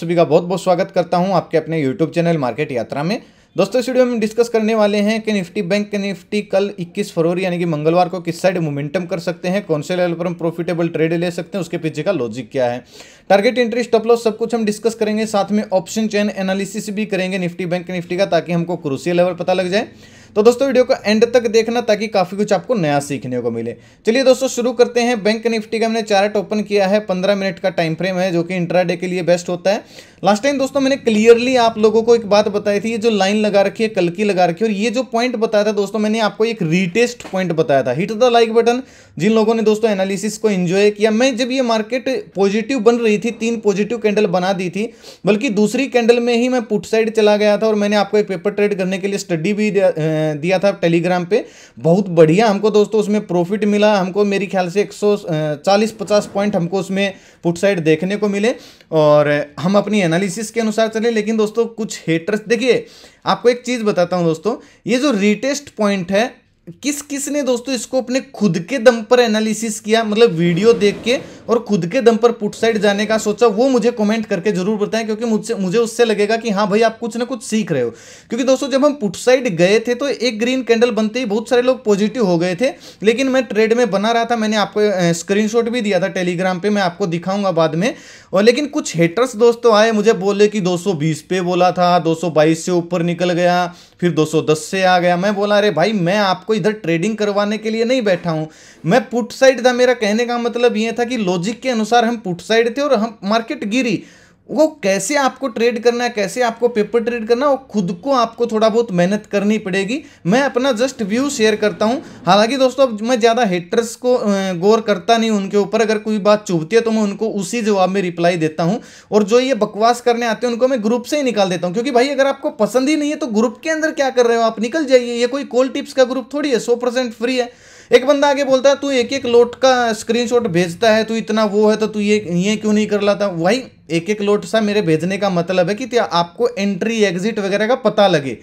सभी का बहुत बहुत स्वागत करता हूं आपके अपने YouTube चैनल मार्केट यात्रा में दोस्तों इस वीडियो में डिस्कस करने वाले हैं कि निफ्टी बैंक के निफ्टी कल 21 फरवरी यानी कि मंगलवार को किस साइड मोमेंटम कर सकते हैं कौन से लेवल पर हम प्रॉफिटेबल ट्रेड ले सकते हैं उसके पीछे का लॉजिक क्या है टारगेट इंट्री स्टॉप लॉस सब कुछ हम डिस्कस करेंगे साथ में ऑप्शन चैन एनालिसिस भी करेंगे निफ्टी बैंक निफ्टी का ताकि हमको क्रूसियल लेवल पता लग जाए तो दोस्तों वीडियो को एंड तक देखना ताकि काफ़ी कुछ आपको नया सीखने को मिले चलिए दोस्तों शुरू करते हैं बैंक निफ्टी का मैंने चार्ट ओपन किया है पंद्रह मिनट का टाइम फ्रेम है जो कि इंट्राडे के लिए बेस्ट होता है लास्ट टाइम दोस्तों मैंने क्लियरली आप लोगों को एक बात बताई थी ये जो लाइन लगा रखी है कल की लगा रखी है और ये जो पॉइंट बताया था दोस्तों मैंने आपको एक रीटेस्ट पॉइंट बताया था हिट द लाइक बटन जिन लोगों ने दोस्तों एनालिसिस को एंजॉय किया मैं जब ये मार्केट पॉजिटिव बन रही थी तीन पॉजिटिव कैंडल बना दी थी बल्कि दूसरी कैंडल में ही मैं पुट साइड चला गया था और मैंने आपको एक पेपर ट्रेड करने के लिए स्टडी भी दिया था टेलीग्राम पे बहुत बढ़िया हमको दोस्तों उसमें प्रॉफिट मिला हमको मेरे ख्याल से एक सौ चालीस पचास पॉइंट हमको उसमें पुट साइड देखने को मिले और हम अपनी एनालिसिस के अनुसार चले लेकिन दोस्तों कुछ हेटर्स देखिए आपको एक चीज़ बताता हूँ दोस्तों ये जो रिटेस्ट पॉइंट है किस किस ने दोस्तों इसको अपने खुद के दम पर एनालिसिस किया मतलब वीडियो देख के और खुद के दम पर पुट साइड जाने का सोचा वो मुझे कमेंट करके जरूर बताएं क्योंकि मुझसे मुझे उससे लगेगा कि हाँ भाई आप कुछ ना कुछ सीख रहे हो क्योंकि दोस्तों जब हम पुट साइड गए थे तो एक ग्रीन कैंडल बनते ही बहुत सारे लोग पॉजिटिव हो गए थे लेकिन मैं ट्रेड में बना रहा था मैंने आपको स्क्रीन भी दिया था टेलीग्राम पर मैं आपको दिखाऊंगा बाद में और लेकिन कुछ हेटर्स दोस्तों आए मुझे बोले कि दो पे बोला था दो से ऊपर निकल गया फिर 210 से आ गया मैं बोला अरे भाई मैं आपको इधर ट्रेडिंग करवाने के लिए नहीं बैठा हूँ मैं पुट साइड था मेरा कहने का मतलब ये था कि लॉजिक के अनुसार हम पुट साइड थे और हम मार्केट गिरी वो कैसे आपको ट्रेड करना है कैसे आपको पेपर ट्रेड करना है वो खुद को आपको थोड़ा बहुत मेहनत करनी पड़ेगी मैं अपना जस्ट व्यू शेयर करता हूँ हालांकि दोस्तों अब मैं ज़्यादा हेटर्स को गौर करता नहीं उनके ऊपर अगर कोई बात चुभती है तो मैं उनको उसी जवाब में रिप्लाई देता हूँ और जो ये बकवास करने आते हैं उनको मैं ग्रुप से ही निकाल देता हूँ क्योंकि भाई अगर आपको पसंद ही नहीं है तो ग्रुप के अंदर क्या कर रहे हो आप निकल जाइए ये कोई कॉल टिप्स का ग्रुप थोड़ी है सौ फ्री है एक बंदा आगे बोलता है तू एक एक लोट का स्क्रीनशॉट भेजता है तू इतना वो है तो तू ये ये क्यों नहीं कर लाता भाई एक एक लोट सा मेरे भेजने का मतलब है कि आपको एंट्री एग्जिट वगैरह का पता लगे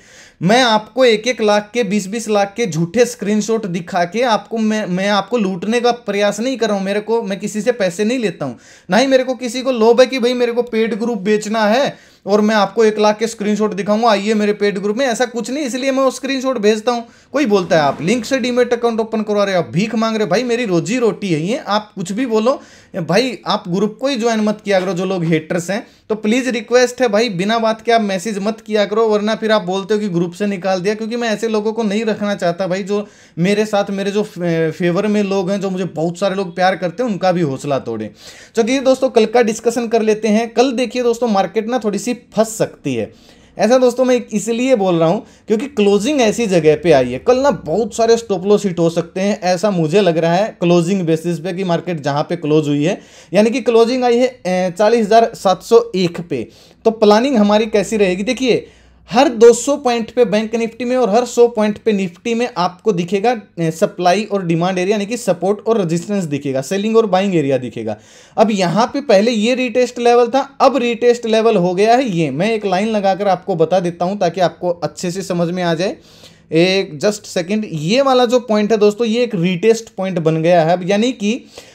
मैं आपको एक एक लाख के बीस बीस लाख के झूठे स्क्रीनशॉट दिखा के आपको मैं मैं आपको लूटने का प्रयास नहीं कर रहा हूँ मेरे को मैं किसी से पैसे नहीं लेता हूँ ना ही मेरे को किसी को लोभ है कि भाई मेरे को पेड ग्रुप बेचना है और मैं आपको एक लाख के स्क्रीनशॉट दिखाऊंगा आइए मेरे पेड ग्रुप में ऐसा कुछ नहीं इसलिए मैं वो स्क्रीनशॉट भेजता हूँ कोई बोलता है आप लिंक से डीमेट अकाउंट ओपन करवा रहे हो आप भीख मांग रहे हो भाई मेरी रोजी रोटी है ये आप कुछ भी बोलो भाई आप ग्रुप को ही ज्वाइन मत किया करो जो लोग हेड हेटर्स हैं तो प्लीज़ रिक्वेस्ट है भाई बिना बात के आप मैसेज मत किया करो वरना फिर आप बोलते हो कि ग्रुप से निकाल दिया क्योंकि मैं ऐसे लोगों को नहीं रखना चाहता भाई जो मेरे साथ मेरे जो फेवर में लोग हैं जो मुझे बहुत सारे लोग प्यार करते हैं उनका भी हौसला तोड़े चलिए दोस्तों कल का डिस्कशन कर लेते हैं कल देखिए दोस्तों मार्केट ना थोड़ी सी फंस सकती है ऐसा दोस्तों मैं इसलिए बोल रहा हूँ क्योंकि क्लोजिंग ऐसी जगह पे आई है कल ना बहुत सारे स्टोपलो हिट हो सकते हैं ऐसा मुझे लग रहा है क्लोजिंग बेसिस पे कि मार्केट जहाँ पे क्लोज हुई है यानी कि क्लोजिंग आई है चालीस हज़ार सात सौ एक पे तो प्लानिंग हमारी कैसी रहेगी देखिए हर 200 पॉइंट पे बैंक निफ्टी में और हर 100 पॉइंट पे निफ्टी में आपको दिखेगा सप्लाई और डिमांड एरिया यानी कि सपोर्ट और रेजिस्टेंस दिखेगा सेलिंग और बाइंग एरिया दिखेगा अब यहाँ पे पहले ये रीटेस्ट लेवल था अब रीटेस्ट लेवल हो गया है ये मैं एक लाइन लगाकर आपको बता देता हूँ ताकि आपको अच्छे से समझ में आ जाए एक जस्ट सेकेंड ये वाला जो पॉइंट है दोस्तों ये एक रीटेस्ट पॉइंट बन गया है अब यानी कि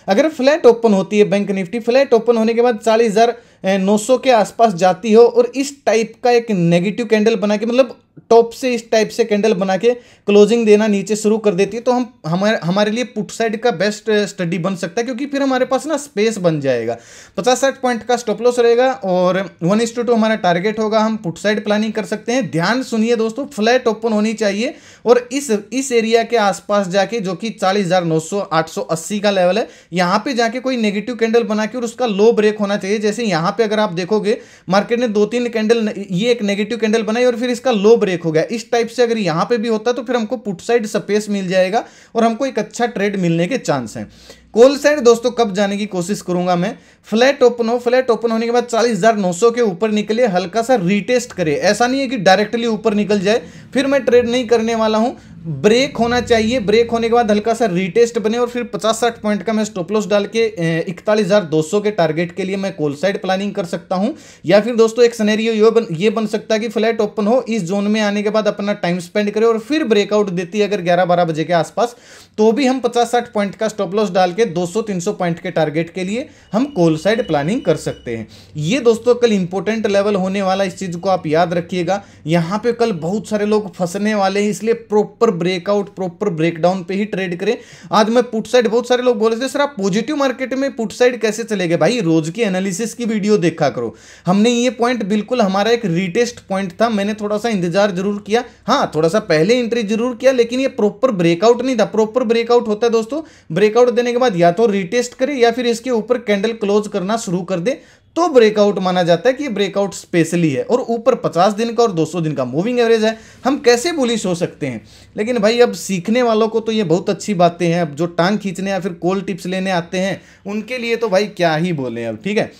अगर फ्लैट ओपन होती है बैंक निफ्टी फ्लैट ओपन होने के बाद चालीस हज़ार नौ सौ के आसपास जाती हो और इस टाइप का एक नेगेटिव कैंडल बना के मतलब टॉप से इस टाइप से कैंडल बना के क्लोजिंग देना नीचे शुरू कर देती है तो हम हमारे हमारे लिए पुट साइड का बेस्ट स्टडी बन सकता है क्योंकि फिर हमारे पास ना स्पेस बन जाएगा पचास साठ पॉइंट का स्टॉप लॉस रहेगा और वन इंस टू हमारा टारगेट होगा हम पुट साइड प्लानिंग कर सकते हैं ध्यान सुनिए दोस्तों फ्लैट ओपन होनी चाहिए और इस इस एरिया के आसपास जाके जो कि चालीस हज़ार नौ सौ आठ सौ अस्सी का लेवल है यहाँ पे जाके कोई नेगेटिव कैंडल बना के और उसका लो ब्रेक होना चाहिए जैसे यहाँ पे अगर आप देखोगे मार्केट ने दो तीन कैंडल ये एक नेगेटिव कैंडल बनाई और फिर इसका लो ब्रेक हो गया इस टाइप से अगर यहां पे भी होता तो फिर हमको पुट साइड स्पेस मिल जाएगा और हमको एक अच्छा ट्रेड मिलने के चांस है कोल साइड दोस्तों कब जाने की कोशिश करूंगा मैं फ्लैट ओपन हो फ्लैट ओपन होने के बाद 40,900 के ऊपर निकले हल्का सा रीटेस्ट करे ऐसा नहीं है कि डायरेक्टली ऊपर निकल जाए फिर मैं ट्रेड नहीं करने वाला हूं ब्रेक होना चाहिए ब्रेक होने के बाद हल्का सा रीटेस्ट बने और फिर पचास साठ पॉइंट का मैं स्टोपलोस डाल के इकतालीस हज़ार दो सौ के टारगेट के लिए मैं कोल साइड प्लानिंग कर सकता हूं या फिर दोस्तों एक सनेरियो ये बन ये बन सकता है कि फ्लैट ओपन हो इस जोन में आने के बाद अपना टाइम स्पेंड करे और फिर ब्रेकआउट देती है अगर ग्यारह बारह बजे के आसपास तो भी हम पचास साठ पॉइंट का स्टोपलॉस डाल के दो सौ तीन सौ पॉइंट के टारगेट के लिए हम कोल साइड प्लानिंग कर सकते हैं ये दोस्तों कल इंपॉर्टेंट लेवल होने वाला इस चीज़ को आप याद रखिएगा यहाँ पर कल बहुत सारे लोग फंसने वाले हैं इसलिए प्रॉपर ब्रेकआउट प्रॉपर ब्रेकडाउन पे ही ट्रेड करें आज मैं पुट साइड बहुत सारे लोग बोले थे सर आप पॉजिटिव मार्केट में पुट साइड कैसे चले गए भाई रोज की एनालिसिस की वीडियो देखा करो हमने ये पॉइंट बिल्कुल हमारा एक रिटेस्ट पॉइंट था मैंने थोड़ा सा इंतजार जरूर किया हाँ थोड़ा सा पहले एंट्री जरूर किया लेकिन ये प्रॉपर ब्रेकआउट नहीं था प्रॉपर ब्रेकआउट होता है दोस्तों ब्रेकआउट देने के बाद या तो रिटेस्ट करे या फिर इसके ऊपर कैंडल क्लोज करना शुरू कर दे तो ब्रेकआउट माना जाता है कि ब्रेकआउट स्पेशली है और ऊपर 50 दिन का और 200 दिन का मूविंग एवरेज है हम कैसे बुलिश हो सकते हैं लेकिन भाई अब सीखने वालों को तो ये बहुत अच्छी बातें हैं अब जो टांग खींचने या फिर कोल टिप्स लेने आते हैं उनके लिए तो भाई क्या ही बोले अब ठीक है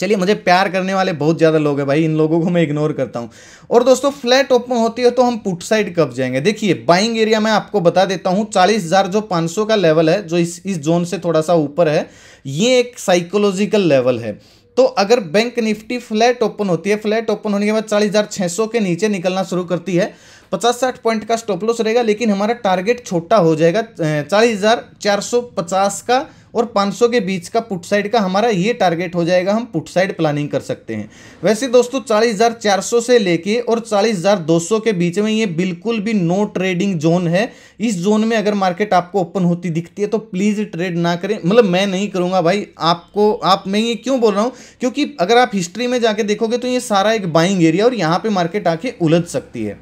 चलिए मुझे प्यार करने वाले बहुत ज़्यादा लोग हैं भाई इन लोगों को मैं इग्नोर करता हूँ और दोस्तों फ्लैट ओपन होती है तो हम पुट साइड कब जाएंगे देखिए बाइंग एरिया मैं आपको बता देता हूँ चालीस हज़ार जो पाँच सौ का लेवल है जो इस इस जोन से थोड़ा सा ऊपर है ये एक साइकोलॉजिकल लेवल है तो अगर बैंक निफ्टी फ्लैट ओपन होती है फ्लैट ओपन होने के बाद चालीस हज़ार छह सौ के नीचे निकलना शुरू करती है पचास साठ पॉइंट का स्टॉप लॉस रहेगा लेकिन हमारा टारगेट छोटा हो जाएगा चालीस हज़ार चार सौ पचास का और 500 के बीच का पुट साइड का हमारा ये टारगेट हो जाएगा हम पुट साइड प्लानिंग कर सकते हैं वैसे दोस्तों 40,400 से लेके और 40,200 के बीच में ये बिल्कुल भी नो ट्रेडिंग जोन है इस जोन में अगर मार्केट आपको ओपन होती दिखती है तो प्लीज़ ट्रेड ना करें मतलब मैं नहीं करूंगा भाई आपको आप मैं ये क्यों बोल रहा हूँ क्योंकि अगर आप हिस्ट्री में जाके देखोगे तो ये सारा एक बाइंग एरिया और यहाँ पे मार्केट आके उलझ सकती है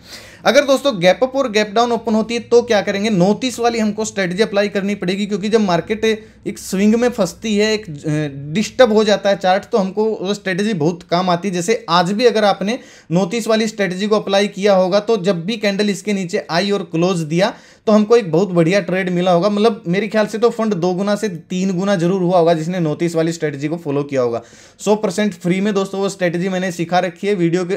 अगर दोस्तों गैप अप और गैप डाउन ओपन होती है तो क्या करेंगे नोटिस वाली हमको स्ट्रेटजी अप्लाई करनी पड़ेगी क्योंकि जब मार्केट एक स्विंग में फंसती है एक डिस्टर्ब हो जाता है चार्ट तो हमको वो स्ट्रेटेजी बहुत काम आती है जैसे आज भी अगर आपने नोटिस वाली स्ट्रेटेजी को अप्लाई किया होगा तो जब भी कैंडल इसके नीचे आई और क्लोज दिया तो हमको एक बहुत बढ़िया ट्रेड मिला होगा मतलब मेरे ख्याल से तो फंड दो गुना से तीन गुना जरूर हुआ होगा जिसने नोटिस वाली स्ट्रेटेजी को फॉलो किया होगा सौ परसेंट फ्री में दोस्तों वो स्ट्रेटेजी मैंने सिखा रखी है वीडियो के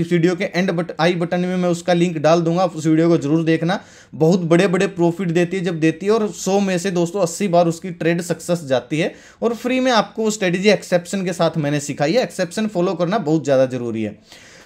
इस वीडियो के एंड बट आई बटन में मैं उसका लिंक डाल दूंगा उस वीडियो को जरूर देखना बहुत बड़े बड़े प्रॉफिट देती है जब देती है और सौ में से दोस्तों अस्सी बार उसकी ट्रेड सक्सेस जाती है और फ्री में आपको स्ट्रेटेजी एक्सेप्शन के साथ मैंने सिखाई है एक्सेप्शन फॉलो करना बहुत ज़्यादा जरूरी है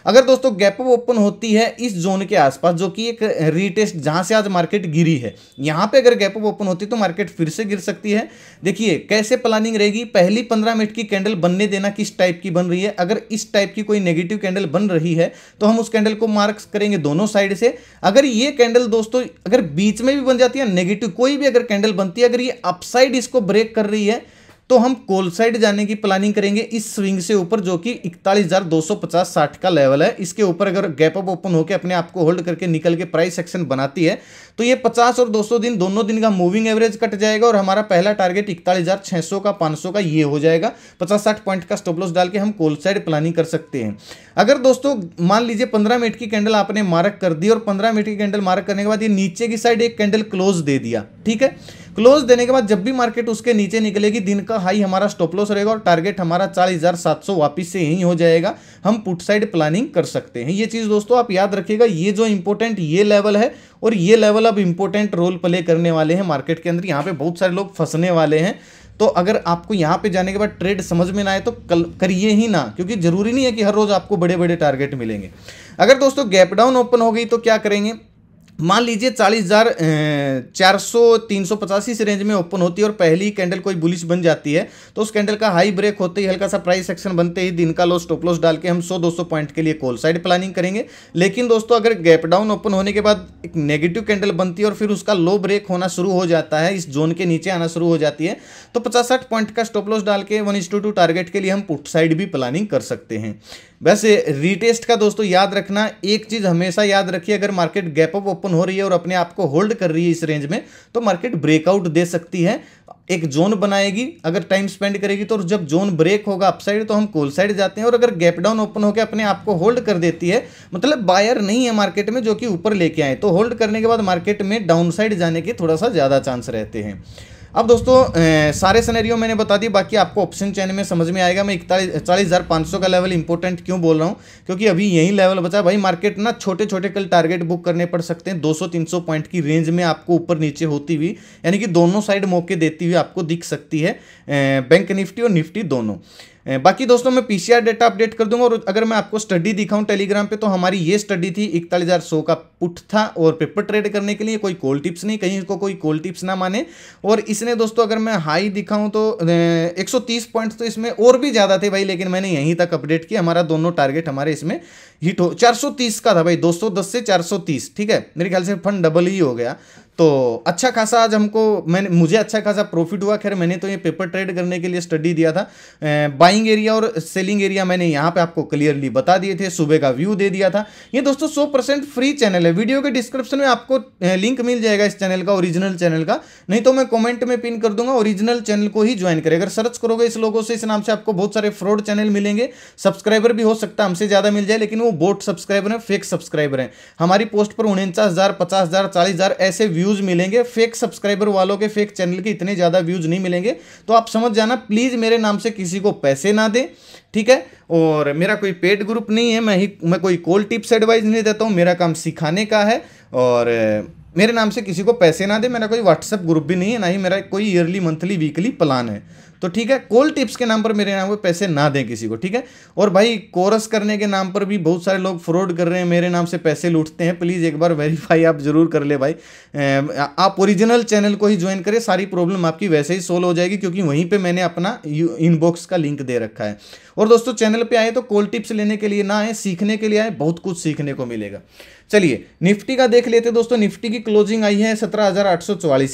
अगर दोस्तों गैप अप ओपन होती है इस जोन के आसपास जो कि एक रीटेस्ट जहां से आज मार्केट गिरी है यहां पे अगर गैप अप ओपन होती तो मार्केट फिर से गिर सकती है देखिए कैसे प्लानिंग रहेगी पहली पंद्रह मिनट की कैंडल बनने देना किस टाइप की बन रही है अगर इस टाइप की कोई नेगेटिव कैंडल बन रही है तो हम उस कैंडल को मार्क्स करेंगे दोनों साइड से अगर ये कैंडल दोस्तों अगर बीच में भी बन जाती है नेगेटिव कोई भी अगर कैंडल बनती है अगर ये अपसाइड इसको ब्रेक कर रही है तो हम कोल साइड जाने की प्लानिंग करेंगे इस स्विंग से ऊपर जो कि इकतालीस हज़ार दो सौ पचास साठ का लेवल है इसके ऊपर अगर गैप अप ओपन होकर अपने आप को होल्ड करके निकल के प्राइस सेक्शन बनाती है तो ये पचास और दो सौ दिन दोनों दिन का मूविंग एवरेज कट जाएगा और हमारा पहला टारगेट इकतालीस हज़ार छह सौ का पांच सौ का ये हो जाएगा पचास साठ पॉइंट का स्टॉपलॉस डाल के हम कोल साइड प्लानिंग कर सकते हैं अगर दोस्तों मान लीजिए पंद्रह मिनट की कैंडल आपने मार्क कर दी और पंद्रह मिनट की कैंडल मार्क करने के बाद ये नीचे की साइड एक कैंडल क्लोज दे दिया ठीक है क्लोज देने के बाद जब भी मार्केट उसके नीचे निकलेगी दिन का हाई हमारा स्टॉप लॉस रहेगा और टारगेट हमारा चालीस हजार सात सौ वापिस से यहीं हो जाएगा हम पुट साइड प्लानिंग कर सकते हैं ये चीज़ दोस्तों आप याद रखिएगा ये जो इंपॉर्टेंट ये लेवल है और ये लेवल अब इंपॉर्टेंट रोल प्ले करने वाले हैं मार्केट के अंदर यहाँ पे बहुत सारे लोग फंसने वाले हैं तो अगर आपको यहाँ पे जाने के बाद ट्रेड समझ में ना आए तो कल करिए ही ना क्योंकि ज़रूरी नहीं है कि हर रोज़ आपको बड़े बड़े टारगेट मिलेंगे अगर दोस्तों गैप डाउन ओपन हो गई तो क्या करेंगे मान लीजिए चालीस हज़ार चार सौ तीन सौ पचासी इस रेंज में ओपन होती है और पहली कैंडल कोई बुलिश बन जाती है तो उस कैंडल का हाई ब्रेक होते ही हल्का सा प्राइस सेक्शन बनते ही दिन का लो स्टॉप लॉस डाल के हम सौ दो सौ पॉइंट के लिए कॉल साइड प्लानिंग करेंगे लेकिन दोस्तों अगर गैप डाउन ओपन होने के बाद एक नेगेटिव कैंडल बनती है और फिर उसका लो ब्रेक होना शुरू हो जाता है इस जोन के नीचे आना शुरू हो जाती है तो पचास साठ पॉइंट का स्टॉप लॉस डाल के वन टू टारगेट के लिए हम पुट साइड भी प्लानिंग कर सकते हैं वैसे रीटेस्ट का दोस्तों याद रखना एक चीज़ हमेशा याद रखिए अगर मार्केट गैप अप ओपन हो रही है और अपने आप को होल्ड कर रही है इस रेंज में तो मार्केट ब्रेकआउट दे सकती है एक जोन बनाएगी अगर टाइम स्पेंड करेगी तो जब जोन ब्रेक होगा अपसाइड तो हम कोल साइड जाते हैं और अगर गैप डाउन ओपन होकर अपने आप को होल्ड कर देती है मतलब बायर नहीं है मार्केट में जो कि ऊपर लेके आए तो होल्ड करने के बाद मार्केट में डाउन साइड जाने के थोड़ा सा ज़्यादा चांस रहते हैं अब दोस्तों सारे सनेरियो मैंने बता दी बाकी आपको ऑप्शन चैन में समझ में आएगा मैं इकतालीस चालीस हज़ार पाँच सौ का लेवल इंपॉर्टेंट क्यों बोल रहा हूँ क्योंकि अभी यही लेवल बचा भाई मार्केट ना छोटे छोटे कल टारगेट बुक करने पड़ सकते हैं 200-300 पॉइंट की रेंज में आपको ऊपर नीचे होती हुई यानी कि दोनों साइड मौके देती हुई आपको दिख सकती है बैंक निफ्टी और निफ्टी दोनों बाकी दोस्तों मैं पीसीआर डेटा अपडेट कर दूंगा और अगर मैं आपको स्टडी दिखाऊं टेलीग्राम पे तो हमारी ये स्टडी थी इकतालीस हज़ार सौ का पुट था और पेपर ट्रेड करने के लिए कोई कॉल टिप्स नहीं कहीं इसको कोई कॉल टिप्स ना माने और इसने दोस्तों अगर मैं हाई दिखाऊं तो एक सौ तीस पॉइंट तो इसमें और भी ज़्यादा थे भाई लेकिन मैंने यहीं तक अपडेट किया हमारा दोनों टारगेट हमारे इसमें हिट हो चार सौ तीस का था भाई दो सौ दस से चार सौ तीस ठीक है मेरे ख्याल से फंड डबल ही हो गया तो अच्छा खासा आज हमको मैंने मुझे अच्छा खासा प्रॉफिट हुआ खैर मैंने तो ये पेपर ट्रेड करने के लिए स्टडी दिया था बाइंग एरिया और सेलिंग एरिया मैंने यहाँ पे आपको क्लियरली बता दिए थे सुबह का व्यू दे दिया था ये दोस्तों 100 परसेंट फ्री चैनल है वीडियो के डिस्क्रिप्शन में आपको लिंक मिल जाएगा इस चैनल का ओरिजिनल चैनल का नहीं तो मैं कॉमेंट में पिन कर दूंगा ओरिजिनल चैनल को ही ज्वाइन करें अगर सर्च करोगे इस लोगों से इस नाम से आपको बहुत सारे फ्रॉड चैनल मिलेंगे सब्सक्राइबर भी हो सकता है हमसे ज़्यादा मिल जाए लेकिन वो बोट सब्सक्राइबर हैं फेक सब्सक्राइबर हैं हमारी पोस्ट पर उनचास हज़ार पचास हज़ार चालीस हज़ार ऐसे व्यू व्यूज़ मिलेंगे फेक सब्सक्राइबर वालों के फेक चैनल के इतने ज़्यादा व्यूज़ नहीं मिलेंगे तो आप समझ जाना प्लीज़ मेरे नाम से किसी को पैसे ना दें ठीक है और मेरा कोई पेड ग्रुप नहीं है मैं ही मैं कोई कोल टिप्स एडवाइस नहीं देता हूँ मेरा काम सिखाने का है और मेरे नाम से किसी को पैसे ना दे मेरा कोई व्हाट्सएप ग्रुप भी नहीं है ना ही मेरा कोई ईयरली मंथली वीकली प्लान है तो ठीक है कोल टिप्स के नाम पर मेरे नाम पर पैसे ना दें किसी को ठीक है और भाई कोरस करने के नाम पर भी बहुत सारे लोग फ्रॉड कर रहे हैं मेरे नाम से पैसे लूटते हैं प्लीज़ एक बार वेरीफाई आप ज़रूर कर ले भाई आप ओरिजिनल चैनल को ही ज्वाइन करें सारी प्रॉब्लम आपकी वैसे ही सोल्व हो जाएगी क्योंकि वहीं पर मैंने अपना इनबॉक्स का लिंक दे रखा है और दोस्तों चैनल पर आए तो कोल टिप्स लेने के लिए ना आए सीखने के लिए आए बहुत कुछ सीखने को मिलेगा चलिए निफ्टी का देख लेते दोस्तों निफ्टी की क्लोजिंग आई है सत्रह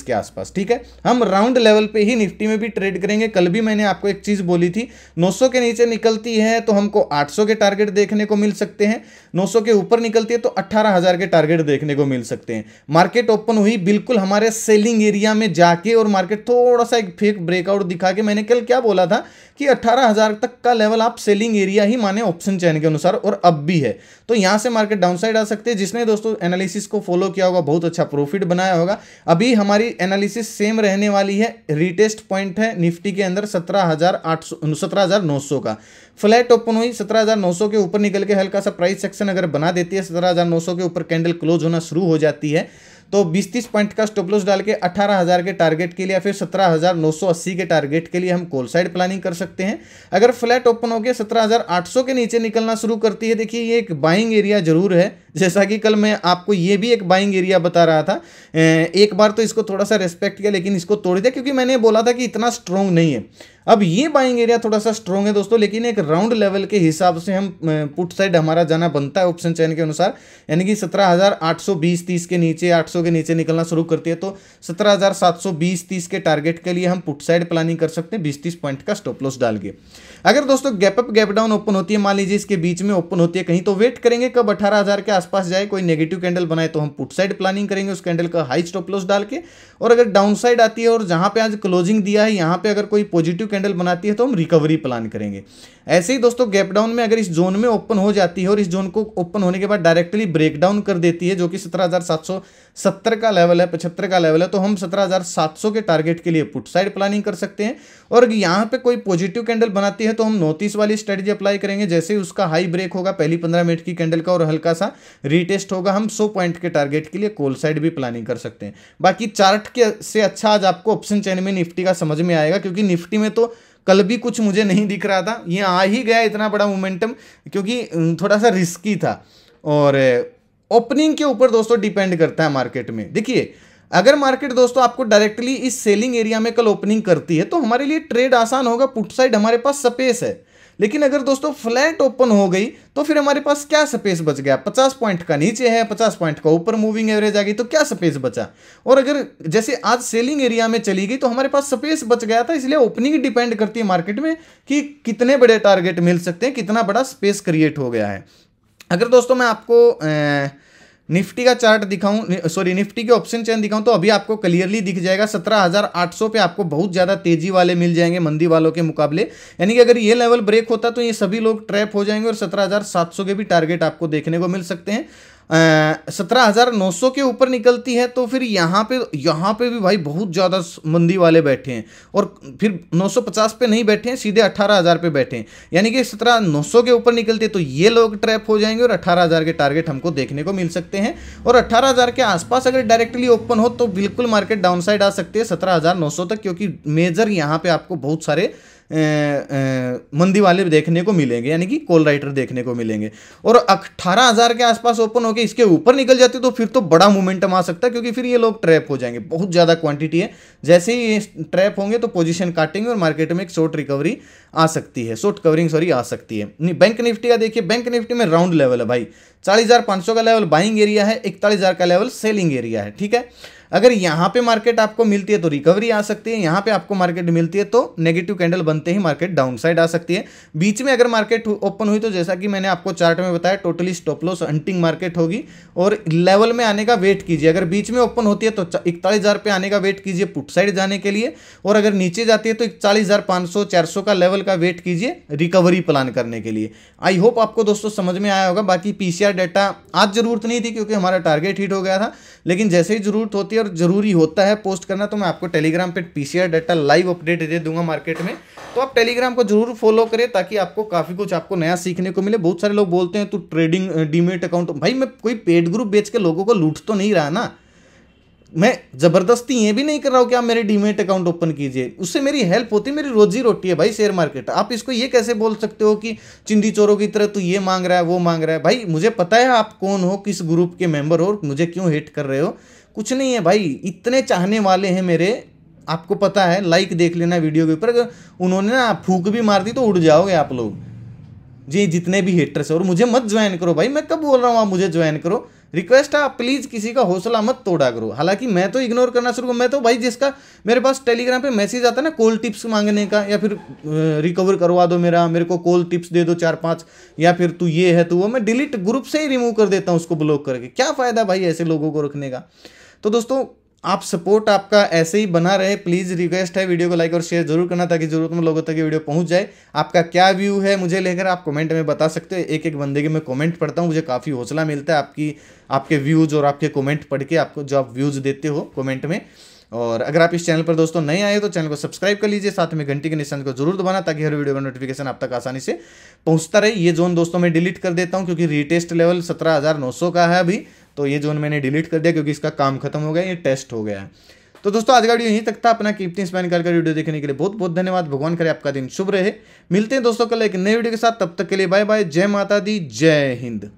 के आसपास ठीक है हम राउंड लेवल पे ही निफ्टी में भी ट्रेड करेंगे कल भी मैंने आपको एक चीज़ बोली थी 900 के नीचे निकलती है तो हमको 800 के टारगेट देखने को मिल सकते हैं 900 के ऊपर निकलती है तो 18,000 के टारगेट देखने को मिल सकते हैं मार्केट ओपन हुई बिल्कुल हमारे सेलिंग एरिया में जाके और मार्केट थोड़ा सा एक फेक ब्रेकआउट दिखा के मैंने कल क्या बोला था कि हजार तक का लेवल आप सेलिंग एरिया ही माने ऑप्शन चैन के अनुसार और अब भी है तो यहाँ से मार्केट साइड आ सकते हैं जिसने दोस्तों एनालिसिस को फॉलो किया होगा बहुत अच्छा प्रॉफिट बनाया होगा अभी हमारी एनालिसिस सेम रहने वाली है रिटेस्ट पॉइंट है निफ्टी के अंदर सत्रह हजार आठ सौ सत्रह हजार नौ सौ का फ्लैट ओपन हुई सत्रह हजार नौ सौ के ऊपर निकल के हल्का सा प्राइस सेक्शन अगर बना देती है सत्रह हजार नौ सौ के ऊपर कैंडल क्लोज होना शुरू हो जाती है तो 20 तीस पॉइंट का स्टॉपलॉस डाल के 18,000 के टारगेट के लिए या फिर 17,980 के टारगेट के लिए हम कॉल साइड प्लानिंग कर सकते हैं अगर फ्लैट ओपन हो गया 17,800 के नीचे निकलना शुरू करती है देखिए ये एक बाइंग एरिया जरूर है जैसा कि कल मैं आपको ये भी एक बाइंग एरिया बता रहा था एक बार तो इसको थोड़ा सा रेस्पेक्ट किया लेकिन इसको तोड़ दिया क्योंकि मैंने बोला था कि इतना स्ट्रॉन्ग नहीं है अब ये बाइंग एरिया थोड़ा सा स्ट्रॉन्ग है दोस्तों लेकिन एक राउंड लेवल के हिसाब से हम पुट साइड हमारा जाना बनता है ऑप्शन चयन के अनुसार यानी कि सत्रह हज़ार के नीचे 800 के नीचे निकलना शुरू करती है तो सत्रह हज़ार के टारगेट के लिए हम पुट साइड प्लानिंग कर सकते हैं बीस तीस पॉइंट का स्टॉप लॉस डाल के अगर दोस्तों gap up gap down open होती है मान लीजिए इसके बीच में ओपन होती है कहीं तो वेट करेंगे कब अठारह के आस आसपास जाए कोई नेगेटिव कैंडल बनाए तो हम पुट साइड प्लानिंग करेंगे उस कैंडल का हाई स्टॉप लॉस डाल के और अगर डाउन साइड आती है और जहां पे आज क्लोजिंग दिया है यहां पे अगर कोई पॉजिटिव कैंडल बनाती है तो हम रिकवरी प्लान करेंगे ऐसे ही दोस्तों गैप डाउन में अगर इस जोन में ओपन हो जाती है और इस जोन को ओपन होने के बाद डायरेक्टली ब्रेक डाउन कर देती है जो कि सत्रह का लेवल है पचहत्तर का लेवल है तो हम सत्रह के टारगेट के लिए पुट साइड प्लानिंग कर सकते हैं और यहाँ पे कोई पॉजिटिव कैंडल बनाती है तो हम नोटिस वाली स्ट्रेटजी अप्लाई करेंगे जैसे उसका हाई ब्रेक होगा पहली पंद्रह मिनट की कैंडल का और हल्का सा रीटेस्ट होगा हम सौ पॉइंट के टारगेट के लिए कोल साइड भी प्लानिंग कर सकते हैं बाकी चार्ट के से अच्छा आज आपको ऑप्शन चैन में निफ्टी का समझ में आएगा क्योंकि निफ्टी में तो कल भी कुछ मुझे नहीं दिख रहा था ये आ ही गया इतना बड़ा मोमेंटम क्योंकि थोड़ा सा रिस्की था और ओपनिंग के ऊपर दोस्तों डिपेंड करता है मार्केट में देखिए अगर मार्केट दोस्तों आपको डायरेक्टली इस सेलिंग एरिया में कल ओपनिंग करती है तो हमारे लिए ट्रेड आसान होगा पुट साइड हमारे पास स्पेस है लेकिन अगर दोस्तों फ्लैट ओपन हो गई तो फिर हमारे पास क्या स्पेस बच गया पचास पॉइंट का नीचे है पचास पॉइंट का ऊपर मूविंग एवरेज आ गई तो क्या स्पेस बचा और अगर जैसे आज सेलिंग एरिया में चली गई तो हमारे पास स्पेस बच गया था इसलिए ओपनिंग डिपेंड करती है मार्केट में कि कितने बड़े टारगेट मिल सकते हैं कितना बड़ा स्पेस क्रिएट हो गया है अगर दोस्तों मैं आपको ए, निफ्टी का चार्ट दिखाऊं सॉरी निफ्टी के ऑप्शन चैन दिखाऊं तो अभी आपको क्लियरली दिख जाएगा 17,800 पे आपको बहुत ज़्यादा तेजी वाले मिल जाएंगे मंदी वालों के मुकाबले यानी कि अगर ये लेवल ब्रेक होता तो ये सभी लोग ट्रैप हो जाएंगे और 17,700 के भी टारगेट आपको देखने को मिल सकते हैं सत्रह हज़ार नौ सौ के ऊपर निकलती है तो फिर यहाँ पे यहाँ पे भी भाई बहुत ज़्यादा मंदी वाले बैठे हैं और फिर नौ सौ पचास पे नहीं बैठे हैं सीधे अठारह हज़ार पे बैठे हैं यानी कि सत्रह नौ सौ के ऊपर निकलती है तो ये लोग ट्रैप हो जाएंगे और अट्ठारह हज़ार के टारगेट हमको देखने को मिल सकते हैं और अट्ठारह हज़ार के आसपास अगर डायरेक्टली ओपन हो तो बिल्कुल मार्केट डाउन साइड आ सकती है सत्रह हज़ार नौ सौ तक क्योंकि मेजर यहाँ पर आपको बहुत सारे मंदी वाले देखने को मिलेंगे यानी कि कॉल राइटर देखने को मिलेंगे और अट्ठारह हज़ार के आसपास ओपन होकर इसके ऊपर निकल जाती तो फिर तो बड़ा मोमेंटम आ सकता है क्योंकि फिर ये लोग ट्रैप हो जाएंगे बहुत ज़्यादा क्वांटिटी है जैसे ही ये ट्रैप होंगे तो पोजीशन काटेंगे और मार्केट में एक शॉर्ट रिकवरी आ सकती है शॉर्ट कवरिंग सॉरी आ सकती है बैंक निफ्टी का देखिए बैंक निफ्टी में राउंड लेवल है भाई चालीस हज़ार सौ का लेवल बाइंग एरिया है इकतालीस हज़ार का लेवल सेलिंग एरिया है ठीक है अगर यहाँ पे मार्केट आपको मिलती है तो रिकवरी आ सकती है यहाँ पे आपको मार्केट मिलती है तो नेगेटिव कैंडल बनते ही मार्केट डाउन साइड आ सकती है बीच में अगर मार्केट ओपन हुई तो जैसा कि मैंने आपको चार्ट में बताया totally stop loss hunting market होगी और लेवल में आने का वेट कीजिए अगर बीच में ओपन होती है तो इकतालीस हज़ार पे आने का वेट कीजिए पुट साइड जाने के लिए और अगर नीचे जाती है तो इकतालीस हज़ार पाँच सौ चार सौ का लेवल का वेट कीजिए रिकवरी प्लान करने के लिए आई होप आपको दोस्तों समझ में आया होगा बाकी पीसीआर डेटा आज ज़रूरत नहीं थी क्योंकि हमारा टारगेट हिट हो गया था लेकिन जैसे ही ज़रूरत होती है और ज़रूरी होता है पोस्ट करना तो मैं आपको टेलीग्राम पर पी डाटा लाइव अपडेट दे दूंगा मार्केट में तो आप टेलीग्राम को जरूर फॉलो करें ताकि आपको काफ़ी कुछ आपको नया सीखने को मिले बहुत सारे लोग बोलते हैं uh, तो ट्रेडिंग डीमेट अकाउंट भाई मैं कोई पेड ग्रुप बेच के लोगों को लूट तो नहीं रहा ना मैं ज़बरदस्ती ये भी नहीं कर रहा हूँ कि आप मेरे डीमेट अकाउंट ओपन कीजिए उससे मेरी हेल्प होती है मेरी रोजी रोटी है भाई शेयर मार्केट आप इसको ये कैसे बोल सकते हो कि चिंदी चोरों की तरह तू ये मांग रहा है वो मांग रहा है भाई मुझे पता है आप कौन हो किस ग्रुप के मेंबर हो मुझे क्यों हेट कर रहे हो कुछ नहीं है भाई इतने चाहने वाले हैं मेरे आपको पता है लाइक देख लेना वीडियो के ऊपर उन्होंने ना फूक भी मार दी तो उड़ जाओगे आप लोग जी जितने भी हेटर्स हैं और मुझे मत ज्वाइन करो भाई मैं कब बोल रहा हूँ आप मुझे ज्वाइन करो रिक्वेस्ट है आप प्लीज़ किसी का हौसला मत तोड़ा करो हालांकि मैं तो इग्नोर करना शुरू मैं तो भाई जिसका मेरे पास टेलीग्राम पे मैसेज आता है ना कॉल टिप्स मांगने का या फिर रिकवर करवा दो मेरा मेरे को कॉल टिप्स दे दो चार पाँच या फिर तू ये है तू वो मैं डिलीट ग्रुप से ही रिमूव कर देता हूँ उसको ब्लॉक करके क्या फ़ायदा भाई ऐसे लोगों को रखने का तो दोस्तों आप सपोर्ट आपका ऐसे ही बना रहे प्लीज़ रिक्वेस्ट है वीडियो को लाइक और शेयर जरूर करना ताकि जरूरत में लोगों तक ये वीडियो पहुंच जाए आपका क्या व्यू है मुझे लेकर आप कमेंट में बता सकते हो एक एक बंदे के मैं कमेंट पढ़ता हूँ मुझे काफ़ी हौसला मिलता है आपकी आपके व्यूज़ और आपके कमेंट पढ़ के आपको जो आप व्यूज़ देते हो कॉमेंट में और अगर आप इस चैनल पर दोस्तों नए आए तो चैनल को सब्सक्राइब कर लीजिए साथ में घंटी के निशान को जरूर दबाना ताकि हर वीडियो का नोटिफिकेशन आप तक आसानी से पहुंचता रहे ये जोन दोस्तों मैं डिलीट कर देता हूँ क्योंकि रीटेस्ट लेवल सत्रह का है अभी तो ये जोन मैंने डिलीट कर दिया क्योंकि इसका काम खत्म हो गया ये टेस्ट हो गया है तो दोस्तों आज का वीडियो यहीं तक था अपना कीमती स्पैन कर वीडियो देखने के लिए बहुत बहुत धन्यवाद भगवान करे आपका दिन शुभ रहे मिलते हैं दोस्तों कल एक नए वीडियो के साथ तब तक के लिए बाय बाय जय माता दी जय हिंद